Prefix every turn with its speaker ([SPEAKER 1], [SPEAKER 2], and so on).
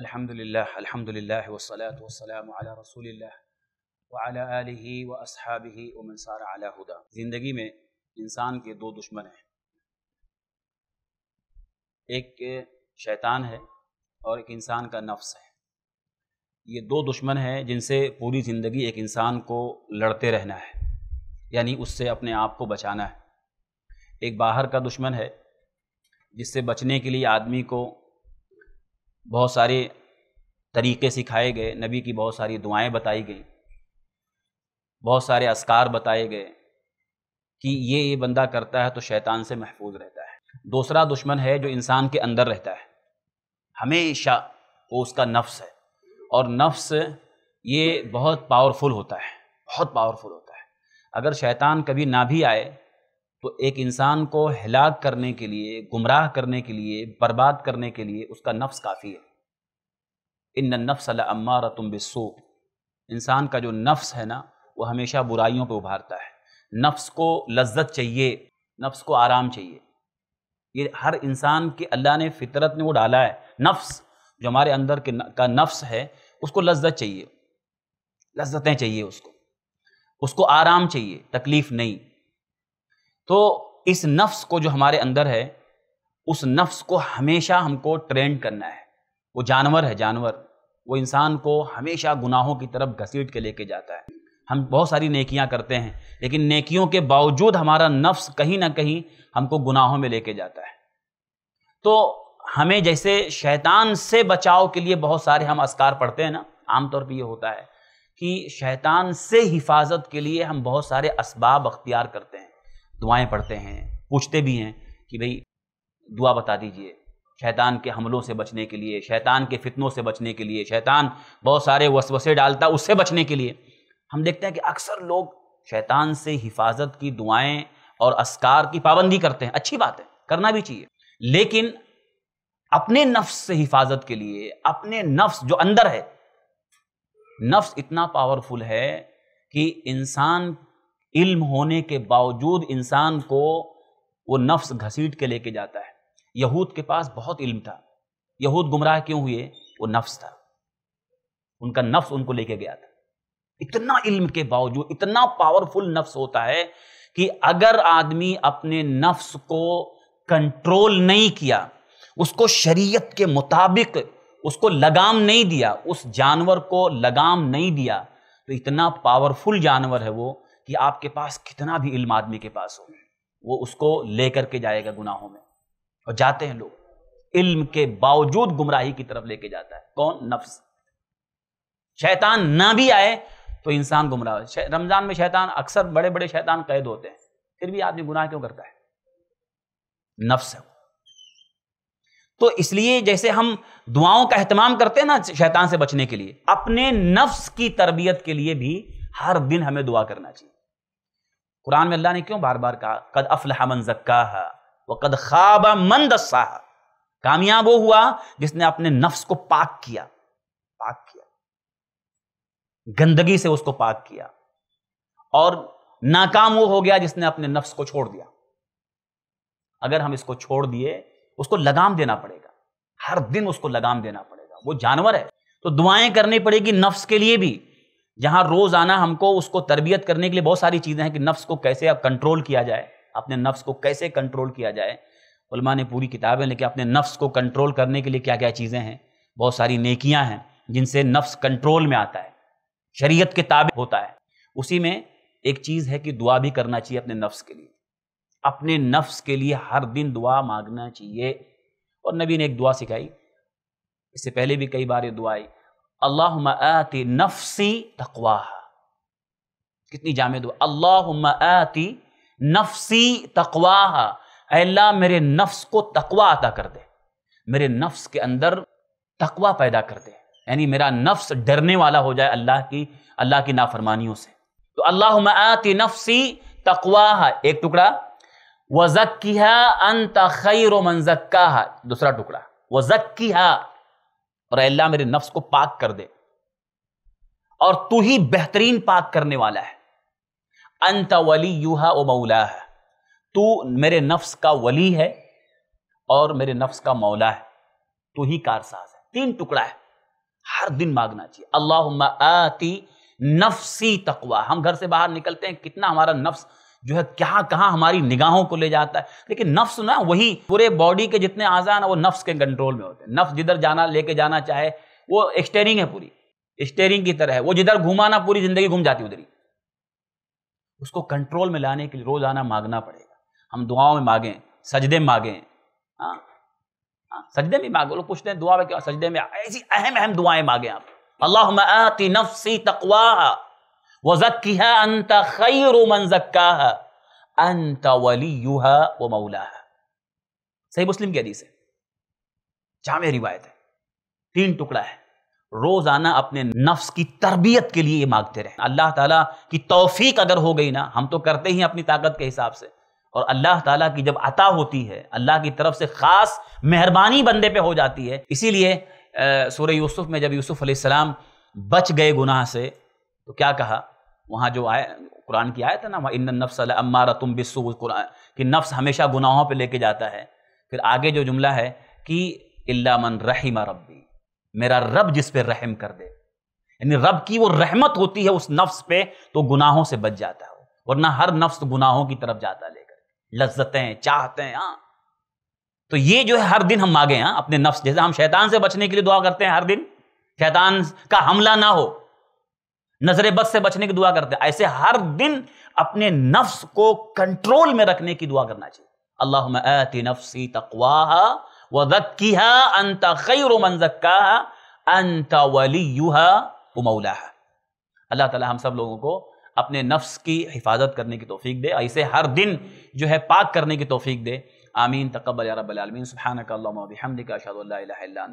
[SPEAKER 1] अल्हम्दुलिल्लाह अल्हम्दुलिल्लाह वस्सलातु वस्सलामु अला रसूलिल्लाह व अला आलिहि व अस्हाबिहि व मन सारा अला हुदा ज़िंदगी में इंसान के दो दुश्मन हैं एक शैतान है और एक इंसान का नफ्स है ये दो दुश्मन हैं जिनसे पूरी ज़िंदगी एक इंसान को लड़ते रहना है यानी उससे अपने आप को बचाना है एक बाहर का दुश्मन है जिससे बचने के लिए आदमी को बहुत सारे तरीक़े सिखाए गए नबी की बहुत सारी दुआएं बताई गई बहुत सारे असकार बताए गए कि ये ये बंदा करता है तो शैतान से महफूज रहता है दूसरा दुश्मन है जो इंसान के अंदर रहता है हमेशा वो उसका नफ्स है और नफ्स ये बहुत पावरफुल होता है बहुत पावरफुल होता है अगर शैतान कभी ना भी आए तो एक इंसान को हिलाक करने के लिए गुमराह करने के लिए बर्बाद करने के लिए उसका नफ्स काफ़ी है इन नफ्स अम्मार तुम बिसो इंसान का जो नफ्स है ना वो हमेशा बुराइयों पर उभारता है नफ्स को लज्जत चाहिए नफ्स को आराम चाहिए ये हर इंसान के अल्लाह ने फितरत में वो डाला है नफ्स जो हमारे अंदर के न, का नफ्स है उसको लज्जत चाहिए लज्जतें चाहिए उसको उसको आराम चाहिए तकलीफ़ नहीं तो इस नफ्स को जो हमारे अंदर है उस नफ्स को हमेशा हमको ट्रेंड करना है वो जानवर है जानवर वो इंसान को हमेशा गुनाहों की तरफ घसीट के लेके जाता है हम बहुत सारी नेकियां करते हैं लेकिन नेकियों के बावजूद हमारा नफ्स कहीं ना कहीं हमको गुनाहों में लेके जाता है तो हमें जैसे शैतान से बचाव के लिए बहुत सारे हम असकार पढ़ते हैं ना आमतौर पर ये होता है कि शैतान से हिफाजत के लिए हम बहुत सारे इसबाब अख्तियार करते हैं दुआएं पढ़ते हैं पूछते भी हैं कि भाई दुआ बता दीजिए शैतान के हमलों से बचने के लिए शैतान के फितनों से बचने के लिए शैतान बहुत सारे वसवसे डालता उससे बचने के लिए हम देखते हैं कि अक्सर लोग शैतान से हिफाजत की दुआएं और असकार की पाबंदी करते हैं अच्छी बात है करना भी चाहिए लेकिन अपने नफ्स से हिफाजत के लिए अपने नफ्स जो अंदर है नफ्स इतना पावरफुल है कि इंसान इल्म होने के बावजूद इंसान को वो नफ्स घसीट के लेके जाता है यहूद के पास बहुत इल्म था यहूद गुमराह क्यों हुए वो नफ्स था उनका नफ्स उनको लेके गया था इतना इल्म के बावजूद इतना पावरफुल नफ्स होता है कि अगर आदमी अपने नफ्स को कंट्रोल नहीं किया उसको शरीयत के मुताबिक उसको लगाम नहीं दिया उस जानवर को लगाम नहीं दिया तो इतना पावरफुल जानवर है वो कि आपके पास कितना भी इल्म आदमी के पास हो वो उसको लेकर के जाएगा गुनाहों में और जाते हैं लोग इल्म के बावजूद गुमराही की तरफ लेके जाता है कौन नफ्स शैतान ना भी आए तो इंसान गुमराह रमजान में शैतान अक्सर बड़े बड़े शैतान कैद होते हैं फिर भी आदमी गुनाह क्यों करता है नफ्स है तो इसलिए जैसे हम दुआओं का अहतमाम करते हैं ना शैतान से बचने के लिए अपने नफ्स की तरबियत के लिए भी हर दिन हमें दुआ करना चाहिए कुरान में अल्लाह ने क्यों बार बार कहा कद अफलह मन जक्का वह कद खाब मन दस्सा कामयाब वो हुआ जिसने अपने नफ्स को पाक किया पाक किया गंदगी से उसको पाक किया और नाकाम वो हो गया जिसने अपने नफ्स को छोड़ दिया अगर हम इसको छोड़ दिए उसको लगाम देना पड़ेगा हर दिन उसको लगाम देना पड़ेगा वो जानवर है तो दुआएं करनी पड़ेगी नफ्स के लिए भी रोज़ रोज़ाना हमको उसको तरबियत करने के लिए बहुत सारी चीज़ें हैं कि नफ्स को कैसे आप कंट्रोल किया जाए अपने नफ्स को कैसे कंट्रोल किया जाए उलमा ने पूरी किताबें लेकिन अपने नफ्स को कंट्रोल करने के लिए क्या क्या चीज़ें हैं बहुत सारी नेकियां हैं जिनसे नफ्स कंट्रोल में आता है शरीयत के ताबे होता है उसी में एक चीज़ है कि दुआ भी करना चाहिए अपने नफ्स के लिए अपने नफ्स के लिए हर दिन दुआ मांगना चाहिए और नबी ने एक दुआ सिखाई इससे पहले भी कई बार ये दुआ आई नफसी तकवाह कितनी जामे दुआ अल्लाह नफसी तकवाह अल्लाह मेरे नफ्स को तकवा अता कर दे मेरे नफ्स के अंदर तकवा पैदा कर दे यानी मेरा नफ्स डरने वाला हो जाए अल्लाह की अल्लाह की नाफरमानियों से तो अल्लाह आति नफसी तकवाह एक टुकड़ा वजक्की अन तखैर मंजक्का दूसरा टुकड़ा वजक्की और अल्लाह मेरे नफ्स को पाक कर दे और तू ही बेहतरीन पाक करने वाला है अंत वली यूहा मौला है तू मेरे नफ्स का वली है और मेरे नफ्स का मौला है तू ही कारसाज है तीन टुकड़ा है हर दिन मांगना चाहिए अल्लाह आती नफसी तकवा हम घर से बाहर निकलते हैं कितना हमारा नफ्स जो है क्या कहाँ हमारी निगाहों को ले जाता है लेकिन नफ्स ना वही पूरे बॉडी के जितने आज़ा ना वो नफ्स के कंट्रोल में होते हैं नफ्स जिधर जाना लेके जाना चाहे वो स्टेयरिंग है पूरी स्टेयरिंग की तरह है वो जिधर घुमाना पूरी जिंदगी घूम जाती उधर ही उसको कंट्रोल में लाने के लिए रोज़ाना मांगना पड़ेगा हम दुआओं में मांगें सजदे मांगें हाँ हाँ सजदे में मांगे लोग पूछते हैं दुआ में क्या सजदे में ऐसी अहम अहम दुआएं मांगे आप अल्लाह आती तकवा सही मुस्लिम की हदीस है जाम रिवायत है तीन टुकड़ा है रोजाना अपने नफ्स की तरबियत के लिए मांगते रहे अल्लाह ताला की तौफीक अगर हो गई ना हम तो करते ही अपनी ताकत के हिसाब से और अल्लाह तला की जब अता होती है अल्लाह की तरफ से ख़ास मेहरबानी बंदे पे हो जाती है इसीलिए सूर्य यूसुफ में जब यूसुफ अलैहिस्सलाम बच गए गुनाह से तो क्या कहा वहाँ जो आए कुरान की आयत है ना इन नफ्स अम्मारा तुम बिस्सु कुरान कि नफ्स हमेशा गुनाहों पे लेके जाता है फिर आगे जो जुमला है कि इल्ला मन रहीमा रब्बी मेरा रब जिस पे रहम कर दे यानी रब की वो रहमत होती है उस नफ्स पे तो गुनाहों से बच जाता है वरना हर नफ्स गुनाहों की तरफ जाता लेकर लज्जतें चाहते हैं हाँ तो ये जो है हर दिन हम मांगे हैं हाँ, अपने नफ्स जैसे हम शैतान से बचने के लिए दुआ करते हैं हर दिन शैतान का हमला ना हो नजरे बद से बचने की दुआ करते हैं ऐसे हर दिन अपने नफ्स को कंट्रोल में रखने की दुआ करना चाहिए अल्लाह नफसी तकवा व अंत खैर मन अंत वलीहा उमौलाहा अल्लाह ताला हम सब लोगों को अपने नफ्स की हिफाजत करने की तोफीक दे ऐसे हर दिन जो है पाक करने की तोफीक दे आमीन तकबल रबालमीन सुबहानक अल्लाह बिहमदिका अशहदु अल्ला इलाहा